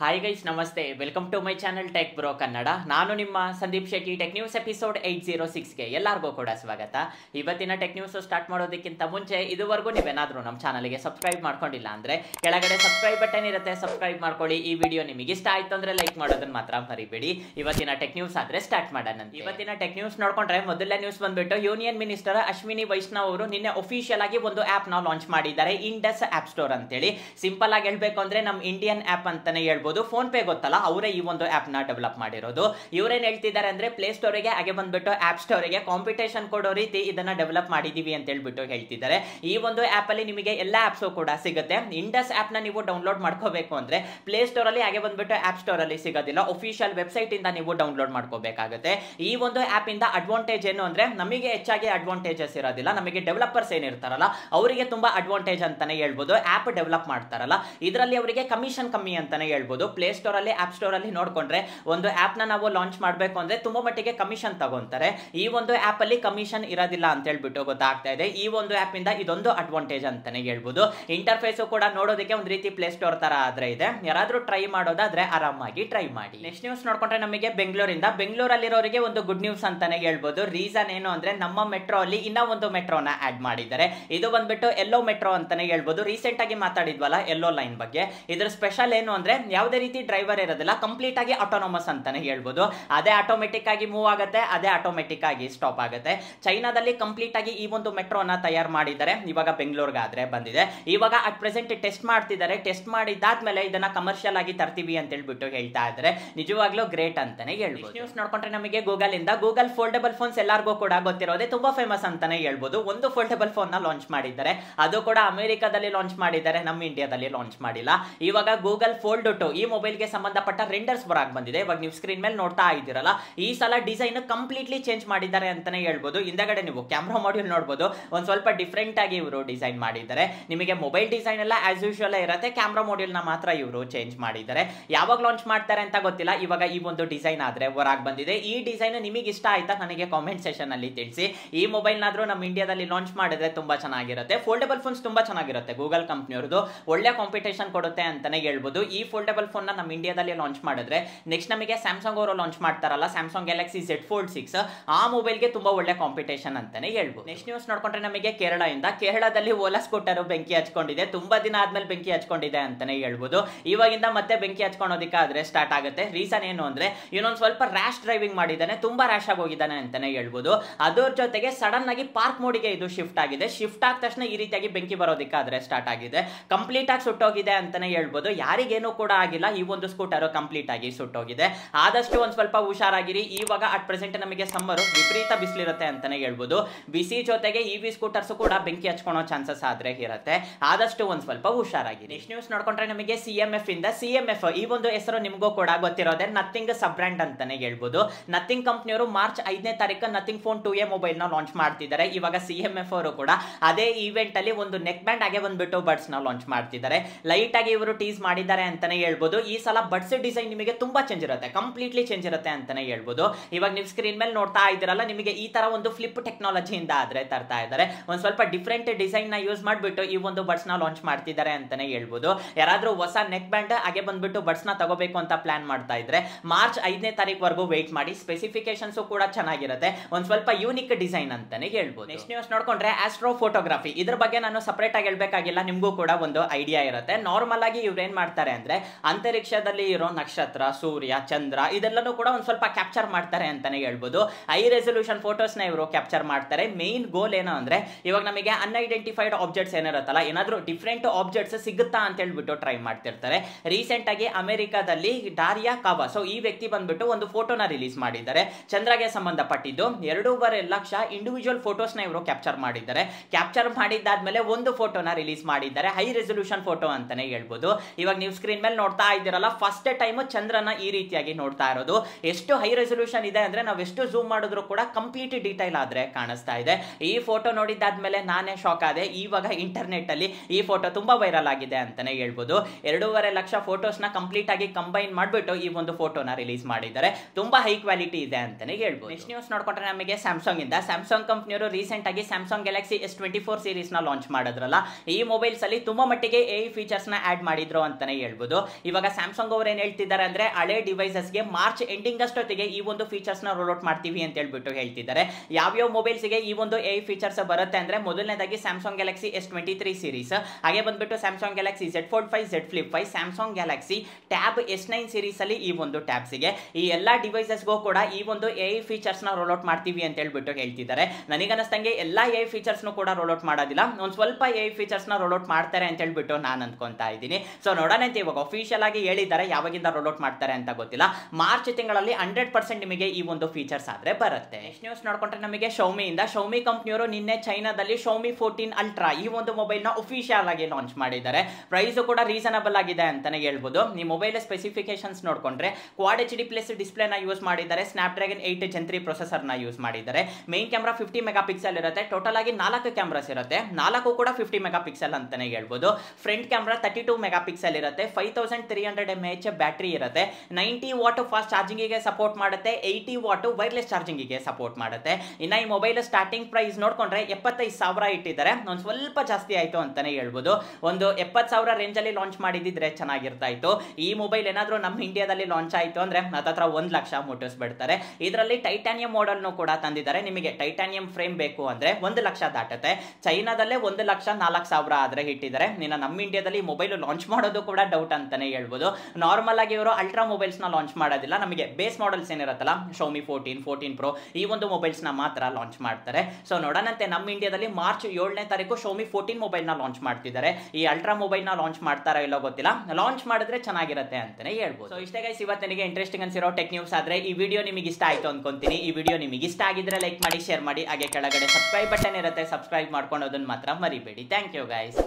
hi guys ನಮಸ್ತೆ welcome to my channel tech bro Kannada ನಾನು ನಿಮ್ಮ Sandeep Shetty tech news episode eight zero ಸಿಕ್ಸ್ಗೆ ಎಲ್ಲರಿಗೂ ಕೂಡ ಸ್ವಾಗತ ಇವತ್ತಿನ ಟೆಕ್ ನ್ಯೂಸ್ ಸ್ಟಾರ್ಟ್ ಮಾಡೋದಕ್ಕಿಂತ ಮುಂಚೆ ಇದುವರೆಗೂ ನೀವೇನಾದರೂ ನಮ್ಮ ಚಾನಲ್ಗೆ ಸಬ್ಸ್ಕ್ರೈಬ್ ಮಾಡ್ಕೊಂಡಿಲ್ಲ ಅಂದರೆ ಕೆಳಗಡೆ ಸಬ್ಸ್ಕ್ರೈಬ್ ಬಟನ್ ಇರುತ್ತೆ ಸಬ್ಸ್ಕ್ರೈಬ್ ಮಾಡ್ಕೊಳ್ಳಿ ಈ ವಿಡಿಯೋ ನಿಮಗೆ ಇಷ್ಟ ಆಯಿತು ಅಂದರೆ ಲೈಕ್ ಮಾಡೋದನ್ನು ಮಾತ್ರ ಮರಿಬೇಡಿ ಇವತ್ತಿನ ಟೆಕ್ ನ್ಯೂಸ್ ಆದರೆ ಸ್ಟಾರ್ಟ್ ಮಾಡೋಣ ಇವತ್ತಿನ ಟೆಕ್ ನ್ಯೂಸ್ ನೋಡ್ಕೊಂಡ್ರೆ ಮೊದಲನೇ ನ್ಯೂಸ್ ಬಂದುಬಿಟ್ಟು ಯೂನಿಯನ್ ಮಿನಿಸ್ಟರ್ ಅಶ್ವಿನಿ ವೈಷ್ಣವ್ ಅವರು ನಿನ್ನೆ ಒಫಿಷಿಯಲ್ ಆಗಿ ಒಂದು ಆ್ಯಪ್ನ ಲಾಂಚ್ ಮಾಡಿದ್ದಾರೆ ಇಂಡಸ್ ಆ್ಯಪ್ ಸ್ಟೋರ್ ಅಂತೇಳಿ ಸಿಂಪಲ್ ಆಗಿ ಹೇಳಬೇಕು ಅಂದರೆ ನಮ್ಮ ಇಂಡಿಯನ್ ಆ್ಯಪ್ ಅಂತಲೇ ಹೇಳ್ಬೋದು ಆಗಿರ್ಬೋದು ಫೋನ್ ಪೇ ಗೊತ್ತಲ್ಲ ಅವರೇ ಈ ಒಂದು ಆ್ಯಪ್ನ ಡೆವಲಪ್ ಮಾಡಿರೋದು ಇವರೇನು ಹೇಳ್ತಿದ್ದಾರೆ ಅಂದರೆ ಸ್ಟೋರಿಗೆ ಹಾಗೆ ಬಂದ್ಬಿಟ್ಟು ಆ್ಯಪ್ ಸ್ಟೋರಿಗೆ ಕಾಂಪಿಟೇಷನ್ ಕೊಡೋ ರೀತಿ ಇದನ್ನು ಡೆವಲಪ್ ಮಾಡಿದ್ದೀವಿ ಅಂತ ಹೇಳ್ಬಿಟ್ಟು ಹೇಳ್ತಿದ್ದಾರೆ ಈ ಒಂದು ಆ್ಯಪಲ್ಲಿ ನಿಮಗೆ ಎಲ್ಲ ಆ್ಯಪ್ಸು ಕೂಡ ಸಿಗುತ್ತೆ ಇಂಡಸ್ ಆ್ಯಪ್ನ ನೀವು ಡೌನ್ಲೋಡ್ ಮಾಡ್ಕೋಬೇಕು ಅಂದರೆ ಸ್ಟೋರಲ್ಲಿ ಹಾಗೆ ಬಂದ್ಬಿಟ್ಟು ಆ್ಯಪ್ ಸ್ಟೋರಲ್ಲಿ ಸಿಗೋದಿಲ್ಲ ಒಫಿಷಿಯಲ್ ವೆಬ್ಸೈಟಿಂದ ನೀವು ಡೌನ್ಲೋಡ್ ಮಾಡ್ಕೋಬೇಕಾಗುತ್ತೆ ಈ ಒಂದು ಆ್ಯಪಿಂದ ಅಡ್ವಾಂಟೇಜ್ ಏನು ಅಂದರೆ ನಮಗೆ ಹೆಚ್ಚಾಗಿ ಅಡ್ವಾಂಟೇಜಸ್ ಇರೋದಿಲ್ಲ ನಮಗೆ ಡೆವಲಪರ್ಸ್ ಏನಿರ್ತಾರಲ್ಲ ಅವರಿಗೆ ತುಂಬ ಅಡ್ವಾಂಟೇಜ್ ಅಂತಾನೆ ಹೇಳ್ಬೋದು ಆ್ಯಪ್ ಡೆವಲಪ್ ಮಾಡ್ತಾರಲ್ಲ ಇದರಲ್ಲಿ ಅವರಿಗೆ ಕಮಿಷನ್ ಕಮ್ಮಿ ಅಂತಾನೆ ಹೇಳ್ಬೋದು ನೋಡ್ಬೋದು ಪ್ಲೇ ಆಪ್ ಸ್ಟೋರ್ ಅಲ್ಲಿ ನೋಡ್ಕೊಂಡ್ರೆ ಒಂದು ಆ್ಯಪ್ನ ನಾವು ಲಾಂಚ್ ಮಾಡಬೇಕು ಅಂದ್ರೆ ತುಂಬಾ ಮಟ್ಟಿಗೆ ಕಮಿಷನ್ ತಗೊಂತಾರೆ ಈ ಒಂದು ಆಪ್ ಅಲ್ಲಿ ಕಮಿಷನ್ ಇರೋದಿಲ್ಲ ಅಂತ ಹೇಳ್ಬಿಟ್ಟು ಗೊತ್ತಾಗ್ತಾ ಇದೆ ಈ ಒಂದು ಇಂದ ಇದೊಂದು ಅಡ್ವಾಂಟೇಜ್ ಅಂತಾನೆ ಹೇಳ್ಬೋದು ಇಂಟರ್ಫೇಸ್ ಕೂಡ ನೋಡೋದಕ್ಕೆ ಒಂದು ರೀತಿ ಪ್ಲೇ ಸ್ಟೋರ್ ತರ ಆದ್ರೆ ಇದೆ ಯಾರಾದ್ರೂ ಟ್ರೈ ಮಾಡೋದಾದ್ರೆ ಆರಾಮಾಗಿ ಟ್ರೈ ಮಾಡಿ ನೆಕ್ಸ್ಟ್ ನ್ಯೂಸ್ ನೋಡ್ಕೊಂಡ್ರೆ ನಮಗೆ ಬೆಂಗಳೂರಿಂದ ಬೆಂಗಳೂರಲ್ಲಿರೋರಿಗೆ ಒಂದು ಗುಡ್ ನ್ಯೂಸ್ ಅಂತಾನೆ ಹೇಳ್ಬೋದು ರೀಸನ್ ಏನು ಅಂದ್ರೆ ನಮ್ಮ ಮೆಟ್ರೋ ಅಲ್ಲಿ ಇನ್ನೂ ಒಂದು ಮೆಟ್ರೋನ ಆಡ್ ಮಾಡಿದ್ದಾರೆ ಇದು ಬಂದ್ಬಿಟ್ಟು ಎಲ್ಲೋ ಮೆಟ್ರೋ ಅಂತಾನೆ ಹೇಳ್ಬೋದು ಆಗಿ ಮಾತಾಡಿದ್ವಲ್ಲ ಎಲ್ಲೋ ಲೈನ್ ಬಗ್ಗೆ ಇದ್ರ ಸ್ಪೆಷಲ್ ಏನು ಅಂದ್ರೆ ಯಾವ ಯಾವುದೇ ರೀತಿ ಡ್ರೈವರ್ ಇರೋದಿಲ್ಲ ಕಂಪ್ಲೀಟ್ ಆಗಿ ಆಟೋನಮಸ್ ಅಂತಾನೆ ಹೇಳ್ಬೋದು ಅದೇ ಆಟೋಮೆಟಿಕ್ ಆಗಿ ಮೂವ್ ಆಗುತ್ತೆ ಅದೇ ಆಟೋಮೆಟಿಕ್ ಆಗಿ ಸ್ಟಾಪ್ ಆಗುತ್ತೆ ಚೈನಾದಲ್ಲಿ ಕಂಪ್ಲೀಟ್ ಆಗಿ ಈ ಒಂದು ಮೆಟ್ರೋನ ತಯಾರು ಮಾಡಿದ್ದಾರೆ ಇವಾಗ ಆದ್ರೆ ಬಂದಿದೆ ಇವಾಗ ಅಟ್ ಪ್ರೆಸೆಂಟ್ ಟೆಸ್ಟ್ ಮಾಡ್ತಿದ್ದಾರೆ ಟೆಸ್ಟ್ ಮಾಡಿದಾದ್ಮೇಲೆ ಇದನ್ನ ಕಮರ್ಷಿಯಲ್ ಆಗಿ ತರ್ತೀವಿ ಅಂತ ಹೇಳ್ಬಿಟ್ಟು ಹೇಳ್ತಾ ಇದ್ದಾರೆ ನಿಜವಾಗ್ಲೂ ಗ್ರೇಟ್ ಅಂತಾನೆ ಹೇಳ್ಬೋದು ನ್ಯೂಸ್ ನೋಡ್ಕೊಂಡ್ರೆ ನಮಗೆ ಗೂಗಲ್ ಇಂದ ಗೂಗಲ್ ಫೋಲ್ಡಬಲ್ ಫೋನ್ಸ್ ಎಲ್ಲರಿಗೂ ಕೂಡ ಗೊತ್ತಿರೋದೇ ತುಂಬಾ ಫೇಮಸ್ ಅಂತಾನೆ ಹೇಳ್ಬೋದು ಒಂದು ಫೋಲ್ಡಬಲ್ ಫೋನ್ ನ ಲಾಂಚ್ ಮಾಡಿದ್ದಾರೆ ಅದು ಕೂಡ ಅಮೆರಿಕಾದಲ್ಲಿ ಲಾಂಚ್ ಮಾಡಿದ್ದಾರೆ ನಮ್ಮ ಇಂಡಿಯಾದಲ್ಲಿ ಲಾಂಚ್ ಮಾಡಿಲ್ಲ ಇವಾಗ ಗೂಗಲ್ ಫೋಲ್ಡ್ ಟು ಈ ಮೊಬೈಲ್ಗೆ ಸಂಬಂಧಪಟ್ಟ ರೆಂಡರ್ಸ್ ಬರಾಗಿ ಬಂದಿದೆ ಇವಾಗ ನೀವು ಸ್ಕ್ರೀನ್ ಮೇಲೆ ನೋಡ್ತಾ ಇದ್ದೀರಲ್ಲ ಈ ಸಲ ಡಿಸೈನ್ ಕಂಪ್ಲೀಟ್ಲಿ ಚೇಂಜ್ ಮಾಡಿದ್ದಾರೆ ಅಂತಾನೆ ಹೇಳ್ಬೋದು ಹಿಂದಗಡೆ ನೀವು ಕ್ಯಾಮ್ರಾ ಮಾಡ್ಯೂಲ್ ನೋಡ್ಬೋದು ಒಂದು ಸ್ವಲ್ಪ ಡಿಫ್ರೆಂಟ್ ಆಗಿ ಇವರು ಡಿಸೈನ್ ಮಾಡಿದ್ದಾರೆ ನಿಮಗೆ ಮೊಬೈಲ್ ಡಿಸೈನ್ ಎಲ್ಲ ಆಸ್ ಯೂಶುವಲ್ ಇರುತ್ತೆ ಕ್ಯಾಮ್ರಾ ಮಾಡ್ಯೂಲ್ನ ಮಾತ್ರ ಇವರು ಚೇಂಜ್ ಮಾಡಿದ್ದಾರೆ ಯಾವಾಗ ಲಾಂಚ್ ಮಾಡ್ತಾರೆ ಅಂತ ಗೊತ್ತಿಲ್ಲ ಇವಾಗ ಈ ಒಂದು ಡಿಸೈನ್ ಆದರೆ ಹೊರಗೆ ಬಂದಿದೆ ಈ ಡಿಸೈನ್ ನಿಮಗೆ ಇಷ್ಟ ಆಯ್ತಾ ನನಗೆ ಕಾಮೆಂಟ್ ಸೆಷನ್ ಅಲ್ಲಿ ತಿಳಿಸಿ ಈ ಮೊಬೈಲ್ನಾದ್ರೂ ನಮ್ಮ ಇಂಡಿಯಾದಲ್ಲಿ ಲಾಂಚ್ ಮಾಡಿದ್ರೆ ತುಂಬಾ ಚೆನ್ನಾಗಿರುತ್ತೆ ಫೋಲ್ಡಬಲ್ ಫೋನ್ಸ್ ತುಂಬಾ ಚೆನ್ನಾಗಿರುತ್ತೆ ಗೂಗಲ್ ಕಂಪ್ನಿಯವ್ರದ್ದು ಒಳ್ಳೆ ಕಾಂಪಿಟೇಷನ್ ಕೊಡುತ್ತೆ ಅಂತಾನೆ ಹೇಳ್ಬೋದು ಈ ಫೋಲ್ಡಬಲ್ ಫೋನ್ನ ನಮ್ಮ ಇಂಡಿಯಾದಲ್ಲಿ ಲಾಂಚ್ ಮಾಡಿದ್ರೆ ನೆಕ್ಸ್ಟ್ ನಮಗೆ ಸ್ಯಾಮ್ಸಂಗ್ ಅವರು ಲಾಂಚ್ ಮಾಡ್ತಾರಲ್ಲ Samsung Galaxy Z fold six ಆ ಮೊಬೈಲ್ಗೆ ತುಂಬಾ ಒಳ್ಳೆ ಕಾಂಪಿಟೇಷನ್ ಅಂತಾನೆ ಹೇಳ್ಬೋದು ನೆಕ್ಸ್ಟ್ ನ್ಯೂಸ್ ನೋಡ್ಕೊಂಡ್ರೆ ನಮಗೆ ಕೇರಳದಿಂದ ಕೇರಳದಲ್ಲಿ ಓಲಾ ಸ್ಕೂಟರ್ ಬೆಂಕಿ ಹಚ್ಕೊಂಡಿದೆ ತುಂಬಾ ದಿನ ಆದ್ಮೇಲೆ ಬೆಂಕಿ ಹಚ್ಕೊಂಡಿದೆ ಅಂತಾನೆ ಹೇಳ್ಬೋದು ಇವಾಗಿಂದ ಮತ್ತೆ ಬೆಂಕಿ ಆದ್ರೆ ಸ್ಟಾರ್ಟ್ ಆಗುತ್ತೆ ರೀಸನ್ ಏನು ಅಂದ್ರೆ ಇನ್ನೊಂದು ಸ್ವಲ್ಪ ರ್ಯಾಶ್ ಡ್ರೈವಿಂಗ್ ಮಾಡಿದಾನೆ ತುಂಬಾ ರ್ಯಾಶ್ ಆಗಿ ಹೋಗಿದ್ದಾನೆ ಅಂತಾನೆ ಹೇಳ್ಬೋದು ಅದರ ಜೊತೆಗೆ ಸಡನ್ ಆಗಿ ಪಾರ್ಕ್ ಮೋಡಿಗೆ ಇದು ಶಿಫ್ಟ್ ಆಗಿದೆ ಶಿಫ್ಟ್ ಆದ ತಕ್ಷಣ ಈ ರೀತಿಯಾಗಿ ಬೆಂಕಿ ಆದ್ರೆ ಸ್ಟಾರ್ಟ್ ಆಗಿದೆ ಕಂಪ್ಲೀಟ್ ಆಗಿ ಸುಟ್ಟೋಗಿದೆ ಅಂತಾನೆ ಹೇಳ್ಬೋದು ಯಾರಿಗೇನು ಕೂಡ ಆಗಿಲ್ಲ ಈ ಒಂದು ಸ್ಕೂಟರ್ ಕಂಪ್ಲೀಟ್ ಆಗಿ ಸುಟ್ಟೋಗಿದೆ ಆದಷ್ಟು ಒಂದ್ ಸ್ವಲ್ಪ ಹುಷಾರಾಗಿರಿ ಇವಾಗ ಅಟ್ ಪ್ರೆಸೆಂಟ್ ನಮಗೆ ಸಮ್ಮರ್ ವಿಪರೀತ ಬಿಸಿಲಿರುತ್ತೆ ಅಂತಾನೆ ಹೇಳ್ಬೋದು ಬಿಸಿ ಜೊತೆಗೆ ಇ ವಿ ಸ್ಕೂಟರ್ಸ್ ಕೂಡ ಬೆಂಕಿ ಹಚ್ಕೊಳೋ ಚಾನ್ಸಸ್ ಆದ್ರೆ ಇರುತ್ತೆ ಆದಷ್ಟು ಒಂದ್ ಸ್ವಲ್ಪ ಹುಷಾರಾಗಿರಿ ನೆಕ್ಸ್ಟ್ ನ್ಯೂಸ್ ನೋಡ್ಕೊಂಡ್ರೆ ನಮಗೆ ಸಿ ಎಂ ಎಫ್ ಇಂದ ಸಿ ಎಂ ಎಫ್ ಈ ಒಂದು ಹೆಸರು ನಿಮಗೂ ಕೂಡ ಗೊತ್ತಿರೋದೆ ನಥಿಂಗ್ ಸಬ್ ಬ್ರ್ಯಾಂಡ್ ಅಂತಾನೆ ಹೇಳ್ಬೋದು ನಥಿಂಗ್ ಕಂಪ್ನಿಯವರು ಮಾರ್ಚ್ ಐದನೇ ತಾರೀಕು Nothing phone two A mobile ನ ಲಾಂಚ್ ಮಾಡ್ತಿದ್ದಾರೆ ಇವಾಗ ಸಿ ಎಂ ಎಫ್ ಅವರು ಕೂಡ ಅದೇ ಇವೆಂಟ್ ಅಲ್ಲಿ ಒಂದು ನೆಕ್ ಬ್ಯಾಂಡ್ ಆಗಿ ಬಂದ್ಬಿಟ್ಟು ಬರ್ಡ್ಸ್ ನ ಲಾಂಚ್ ಮಾಡ್ತಿದ್ದಾರೆ ಲೈಟ್ ಆಗಿ ಇವರು ಟೀಸ್ ಮಾಡಿದ್ದಾರೆ ಅಂತಾನೆ ಹೇಳ್ಬೋದು ಹೇಳ್ಬೋದು ಈ ಸಲ ಬಡ್ಸ್ ಡಿಸೈನ್ ನಿಮಗೆ ತುಂಬಾ ಚೇಂಜ್ ಇರುತ್ತೆ ಕಂಪ್ಲೀಟ್ಲಿ ಚೇಂಜ್ ಇರುತ್ತೆ ಅಂತಾನೆ ಹೇಳ್ಬೋದು ಇವಾಗ ನೀವು ಸ್ಕ್ರೀನ್ ಮೇಲೆ ನೋಡ್ತಾ ಇದ್ದೀರಲ್ಲ ನಿಮಗೆ ಈ ತರ ಒಂದು ಫ್ಲಿಪ್ ಟೆಕ್ನಾಲಜಿಯಿಂದ ಆದ್ರೆ ತರ್ತಾ ಇದ್ದಾರೆ ಒಂದು ಸ್ವಲ್ಪ ಡಿಫ್ರೆಂಟ್ ಡಿಸೈನ್ ನ ಯೂಸ್ ಮಾಡಿಬಿಟ್ಟು ಈ ಒಂದು ಬಡ್ಸ್ ನ ಲಾಂಚ್ ಮಾಡ್ತಿದ್ದಾರೆ ಅಂತಾನೆ ಹೇಳ್ಬೋದು ಯಾರಾದ್ರೂ ಹೊಸ ನೆಕ್ ಬ್ಯಾಂಡ್ ಹಾಗೆ ಬಂದ್ಬಿಟ್ಟು ಬಡ್ಸ್ ನ ತಗೋಬೇಕು ಅಂತ ಪ್ಲಾನ್ ಮಾಡ್ತಾ ಇದ್ರೆ ಮಾರ್ಚ್ ಐದನೇ ತಾರೀಕು ವೇಟ್ ಮಾಡಿ ಸ್ಪೆಸಿಫಿಕೇಶನ್ಸ್ ಕೂಡ ಚೆನ್ನಾಗಿರುತ್ತೆ ಒಂದ್ ಸ್ವಲ್ಪ ಯೂನಿಕ್ ಡಿಸೈನ್ ಅಂತಾನೆ ಹೇಳ್ಬೋದು ನೆಕ್ಸ್ಟ್ ನ್ಯೂಸ್ ನೋಡ್ಕೊಂಡ್ರೆ ಆಸ್ಟ್ರೋ ಫೋಟೋಗ್ರಫಿ ಇದ್ರ ಬಗ್ಗೆ ನಾನು ಸಪರೇಟ್ ಆಗಿ ಹೇಳ್ಬೇಕಾಗಿಲ್ಲ ನಿಮಗೂ ಕೂಡ ಒಂದು ಐಡಿಯಾ ಇರುತ್ತೆ ನಾರ್ಮಲ್ ಆಗಿ ಇವ್ರು ಏನ್ ಮಾಡ್ತಾರೆ ಅಂದ್ರೆ ಅಂತರಿಕ್ಷದಲ್ಲಿ ಇರೋ ನಕ್ಷತ್ರ ಸೂರ್ಯ ಚಂದ್ರ ಇದೆಲ್ಲನೂ ಕೂಡ ಒಂದು ಸ್ವಲ್ಪ ಕ್ಯಾಪ್ಚರ್ ಮಾಡ್ತಾರೆ ಅಂತಾನೆ ಹೇಳ್ಬೋದು ಹೈ ರೆಸೊಲ್ಯೂಷನ್ ಫೋಟೋಸ್ನ ಇವರು ಕ್ಯಾಪ್ಚರ್ ಮಾಡ್ತಾರೆ ಮೇನ್ ಗೋಲ್ ಏನೋ ಅಂದ್ರೆ ಇವಾಗ ನಮಗೆ ಅನ್ಐಡೆಂಟಿಫೈಡ್ ಆಬ್ಜೆಕ್ಟ್ಸ್ ಏನಿರುತ್ತಲ್ಲ ಏನಾದರೂ ಡಿಫ್ರೆಂಟ್ ಆಬ್ಜೆಕ್ಟ್ಸ್ ಸಿಗುತ್ತಾ ಅಂತ ಹೇಳ್ಬಿಟ್ಟು ಟ್ರೈ ಮಾಡ್ತಿರ್ತಾರೆ ರೀಸೆಂಟ್ ಆಗಿ ಅಮೆರಿಕಾದಲ್ಲಿ ಡಾರಿಯಾ ಕವ ಸೊ ಈ ವ್ಯಕ್ತಿ ಬಂದ್ಬಿಟ್ಟು ಒಂದು ಫೋಟೋನ ರಿಲೀಸ್ ಮಾಡಿದ್ದಾರೆ ಚಂದ್ರಗೆ ಸಂಬಂಧಪಟ್ಟಿದ್ದು ಎರಡೂವರೆ ಲಕ್ಷ ಇಂಡಿವಿಜುವಲ್ ಫೋಟೋಸ್ನ ಇವರು ಕ್ಯಾಪ್ಚರ್ ಮಾಡಿದ್ದಾರೆ ಕ್ಯಾಪ್ಚರ್ ಮಾಡಿದ್ದಾದ್ಮೇಲೆ ಒಂದು ಫೋಟೋನ ರಿಲೀಸ್ ಮಾಡಿದ್ದಾರೆ ಹೈ ರೆಸೊಲ್ಯೂಷನ್ ಫೋಟೋ ಅಂತಾನೆ ಹೇಳ್ಬೋದು ಇವಾಗ ನೀವು ಸ್ಕ್ರೀನ್ ಮೇಲೆ ನೋಡ್ತಾ ಮಾಡ್ತಾ ಇದ್ದೀರಲ್ಲ ಫಸ್ಟ್ ಟೈಮ್ ಚಂದ್ರನ ಈ ರೀತಿಯಾಗಿ ನೋಡ್ತಾ ಇರೋದು ಎಷ್ಟು ಹೈ ರೆಸೊಲ್ಯೂಷನ್ ಇದೆ ಅಂದ್ರೆ ನಾವು ಎಷ್ಟು ಝೂಮ್ ಮಾಡಿದ್ರು ಕೂಡ ಕಂಪ್ಲೀಟ್ ಡೀಟೈಲ್ ಆದ್ರೆ ಕಾಣಿಸ್ತಾ ಇದೆ ಈ ಫೋಟೋ ನೋಡಿದ್ದಾದ್ಮೇಲೆ ನಾನೇ ಶಾಕ್ ಆದೆ ಇವಾಗ ಇಂಟರ್ನೆಟ್ ಅಲ್ಲಿ ಈ ಫೋಟೋ ತುಂಬಾ ವೈರಲ್ ಆಗಿದೆ ಅಂತಾನೆ ಹೇಳ್ಬೋದು ಎರಡೂವರೆ ಲಕ್ಷ ನ ಕಂಪ್ಲೀಟ್ ಆಗಿ ಕಂಬೈನ್ ಮಾಡಿಬಿಟ್ಟು ಈ ಒಂದು ಫೋಟೋನ ರಿಲೀಸ್ ಮಾಡಿದ್ದಾರೆ ತುಂಬಾ ಹೈ ಕ್ವಾಲಿಟಿ ಇದೆ ಅಂತಾನೆ ಹೇಳ್ಬೋದು ನೆಕ್ಸ್ಟ್ ನ್ಯೂಸ್ ನೋಡ್ಕೊಂಡ್ರೆ ನಮಗೆ ಸ್ಯಾಮ್ಸಂಗ್ ಇಂದ ಸ್ಯಾಮ್ಸಂಗ್ ಕಂಪ್ನಿಯವರು ರೀಸೆಂಟ್ ಆಗಿ Samsung Galaxy S twenty four series ನ ಲಾಂಚ್ ಮಾಡಿದ್ರಲ್ಲ ಈ ಮೊಬೈಲ್ಸ್ ಅಲ್ಲಿ ತುಂಬಾ ಮಟ್ಟಿಗೆ ಎ ಫೀಚರ್ಸ್ ನ ಆಡ್ ಮಾಡಿದ್ರು ಅಂತಾನೆ ಹೇಳ್ಬೋದು ಇವಾಗ ಸ್ಯಾಮ್ಸಂಗ್ ಅವ್ರು ಏನು ಹೇಳ್ತಿದ್ದಾರೆ ಅಂದ್ರೆ ಹಳೆ ಡಿವೈಸಸ್ಗೆ ಮಾರ್ಚ್ ಎಂಡಿಂಗ್ ಅಷ್ಟೊತ್ತಿಗೆ ಈ ಒಂದು ಫೀಚರ್ಸ್ನ ರೋಲ್ ಔಟ್ ಮಾಡ್ತೀವಿ ಅಂತ ಹೇಳ್ಬಿಟ್ಟು ಹೇಳ್ತಿದ್ದಾರೆ ಯಾವ್ಯಾವ ಮೊಬೈಲ್ಸ್ಗೆ ಈ ಒಂದು ಎ ಫೀಚರ್ಸ್ ಬರುತ್ತೆ ಅಂದ್ರೆ ಮೊದಲನೇದಾಗಿ Samsung Galaxy S twenty three series ಹಾಗೆ ಬಂದ್ಬಿಟ್ಟು Samsung Galaxy Z four five Z flip five Samsung Galaxy tab S nine ಅಲ್ಲಿ ಈ ಒಂದು ಗೆ ಈ ಎಲ್ಲ ಡಿವೈಸಸ್ಗೂ ಕೂಡ ಈ ಒಂದು ಎ ಫೀಚರ್ಸ್ನ ರೋಲ್ ಔಟ್ ಮಾಡ್ತೀವಿ ಅಂತ ಹೇಳ್ಬಿಟ್ಟು ಹೇಳ್ತಿದ್ದಾರೆ ನನಗನ್ನಿಸ್ತಂಗೆ ಎಲ್ಲ ಎ ನೂ ಕೂಡ ರೋಲ್ ಔಟ್ ಮಾಡೋದಿಲ್ಲ ಒಂದು ಸ್ವಲ್ಪ ಎ ಫೀಚರ್ಸ್ನ ರೋಲ್ ಔಟ್ ಮಾಡ್ತಾರೆ ಅಂತ ಹೇಳ್ಬಿಟ್ಟು ನಾನು ಅನ್ಕೊಂತ ಇದ್ದೀನಿ ಸೊ ನೋಡೋಣ ಇವಾಗ ಅಫಿಷಿಯಲ್ ಆಗಿ ಹೇಳಿದ್ದಾರೆ ಯಾವಾಗಿಂದ ಔಟ್ ಮಾಡ್ತಾರೆ ಅಂತ ಗೊತ್ತಿಲ್ಲ ಮಾರ್ಚ್ ತಿಂಗಳಲ್ಲಿ ಹಂಡ್ರೆಡ್ ಪರ್ಸೆಂಟ್ ನಿಮಗೆ ಈ ಒಂದು ಫೀಚರ್ಸ್ ಆದ್ರೆ ಬರುತ್ತೆ ನೆಕ್ಸ್ಟ್ ನ್ಯೂಸ್ ನೋಡ್ಕೊಂಡ್ರೆ ನಮಗೆ ಶೌಮಿಯಿಂದ ಶೌಮಿ ಕಂಪ್ನಿಯವರು ನಿನ್ನೆ ಚೈನಾದಲ್ಲಿ ಶೌಮಿ ಫೋರ್ಟೀನ್ ಅಲ್ಟ್ರಾ ಈ ಒಂದು ನ ಒಫಿಷಿಯಲ್ ಆಗಿ ಲಾಂಚ್ ಮಾಡಿದ್ದಾರೆ ಪ್ರೈಸ್ ಕೂಡ ರೀಸನಬಲ್ ಆಗಿದೆ ಅಂತಾನೆ ಹೇಳ್ಬೋದು ನಿಮ್ಮ ಮೊಬೈಲ್ ಸ್ಪೆಸಿಫಿಕೇಶನ್ಸ್ ನೋಡ್ಕೊಂಡ್ರೆ ಕ್ವಾಡ್ ಎಚ್ ಡಿ ಪ್ಲಸ್ ಡಿಸ್ಪ್ಲೇನ ಯೂಸ್ ಮಾಡಿದ್ದಾರೆ ಸ್ನಾಪ್ ಡ್ರ್ಯಾಗನ್ ಜಂತ್ರಿ ಪ್ರೊಸೆಸರ್ ನ ಯೂಸ್ ಮಾಡಿದ್ದಾರೆ main camera fifty megapixel ಇರುತ್ತೆ ಟೋಟಲ್ ಆಗಿ ನಾಲ್ಕು ಕ್ಯಾಮ್ರಾಸ್ ಇರುತ್ತೆ ನಾಲ್ಕು ಕೂಡ ಫಿಫ್ಟಿ ಮೆಗಾ ಪಿಕ್ಸೆಲ್ ಅಂತಲೇ ಹೇಳ್ಬೋದು front camera thirty two megapixel ಇರುತ್ತೆ five thousand three hundred M H battery ಇರುತ್ತೆ ನೈಂಟಿ ವಾಟ್ ಫಾಸ್ಟ್ ಚಾರ್ಜಿಂಗಿಗೆ ಸಪೋರ್ಟ್ ಮಾಡುತ್ತೆ ಏಯ್ಟಿ ವಾಟ್ ವೈರ್ಲೆಸ್ ಚಾರ್ಜಿಂಗಿಗೆ ಸಪೋರ್ಟ್ ಮಾಡುತ್ತೆ ಇನ್ನು ಈ ಮೊಬೈಲ್ ಸ್ಟಾರ್ಟಿಂಗ್ ಪ್ರೈಸ್ ನೋಡ್ಕೊಂಡ್ರೆ ಎಪ್ಪತ್ತೈದು ಸಾವಿರ ಇಟ್ಟಿದ್ದಾರೆ ಒಂದು ಸ್ವಲ್ಪ ಜಾಸ್ತಿ ಆಯಿತು ಅಂತಲೇ ಹೇಳ್ಬೋದು ಒಂದು ಎಪ್ಪತ್ತು ಸಾವಿರ ರೇಂಜಲ್ಲಿ ಲಾಂಚ್ ಮಾಡಿದ್ದಿದ್ರೆ ಚೆನ್ನಾಗಿರ್ತಾ ಇತ್ತು ಈ ಮೊಬೈಲ್ ಏನಾದರೂ ನಮ್ಮ ಇಂಡಿಯಾದಲ್ಲಿ ಲಾಂಚ್ ಆಯಿತು ಅಂದರೆ ಅದತ್ರ ಒಂದು ಲಕ್ಷ ಬಿಡ್ತಾರೆ ಇದರಲ್ಲಿ ಟೈಟಾನಿಯಂ ಮಾಡಲ್ನು ಕೂಡ ತಂದಿದ್ದಾರೆ ನಿಮಗೆ ಟೈಟಾನಿಯಂ ಫ್ರೇಮ್ ಬೇಕು ಅಂದರೆ ಒಂದು ಲಕ್ಷ ದಾಟುತ್ತೆ ಚೈನಾದಲ್ಲೇ ಒಂದು ಲಕ್ಷ ನಾಲ್ಕು ಸಾವಿರ ಆದರೆ ಇಟ್ಟಿದ್ದಾರೆ ನಿನ್ನ ನಮ್ಮ ಇಂಡಿಯಾದಲ್ಲಿ ಮೊಬೈಲು ಲಾಂಚ್ ಮಾಡೋದು ಕೂಡ ಡೌಟ್ ಅಂತಲೇ ಹೇಳ್ತಾರೆ ಹೇಳ್ಬೋದು ನಾರ್ಮಲ್ ಆಗಿ ಇವರು ಅಲ್ಟ್ರಾ ನ ಲಾಂಚ್ ಮಾಡೋದಿಲ್ಲ ನಮಗೆ ಬೇಸ್ ಮಾಡಲ್ಸ್ ಏನಿರುತ್ತಲ್ಲ ಶೋಮಿ ಫೋರ್ಟೀನ್ ಫೋರ್ಟೀನ್ ಪ್ರೋ ಈ ಒಂದು ನ ಮಾತ್ರ ಲಾಂಚ್ ಮಾಡ್ತಾರೆ ಸೊ ನೋಡೋಣಂತೆ ನಮ್ಮ ಇಂಡಿಯಾದಲ್ಲಿ ಮಾರ್ಚ್ ಏಳನೇ ತಾರೀಕು ಶೋಮಿ ಫೋರ್ಟೀನ್ ನ ಲಾಂಚ್ ಮಾಡ್ತಿದ್ದಾರೆ ಈ ಅಲ್ಟ್ರಾ ಮೊಬೈಲ್ ನ ಲಾಂಚ್ ಮಾಡ್ತಾರೋ ಇಲ್ಲೋ ಗೊತ್ತಿಲ್ಲ ಲಾಂಚ್ ಮಾಡಿದ್ರೆ ಚೆನ್ನಾಗಿರುತ್ತೆ ಅಂತಲೇ ಹೇಳ್ಬೋದು ಸೊ ಇಷ್ಟೇ ಗೈಸ್ ಇವತ್ತು ನನಗೆ ಇಂಟ್ರೆಸ್ಟಿಂಗ್ ಅನ್ಸಿರೋ ಟೆಕ್ ನ್ಯೂಸ್ ಆದ್ರೆ ಈ ವಿಡಿಯೋ ನಿಮಗೆ ಇಷ್ಟ ಆಯ್ತು ಅನ್ಕೊಂತೀನಿ ಈ ವಿಡಿಯೋ ನಿಮಗೆ ಇಷ್ಟ ಆಗಿದ್ರೆ ಲೈಕ್ ಮಾಡಿ ಶೇರ್ ಮಾಡಿ ಹಾಗೆ ಕೆಳಗಡೆ ಸಬ್ಸ್ಕ್ರೈಬ್ ಬಟನ್ ಇರುತ್ತೆ ಸಬ್ಸ್ಕ್ರೈಬ್ ಮಾಡ್ಕೊಂಡು ಮಾತ್ರ ಮರಿಬೇಡಿ ಥ್ಯಾಂಕ್ ಯು ಗೈಸ್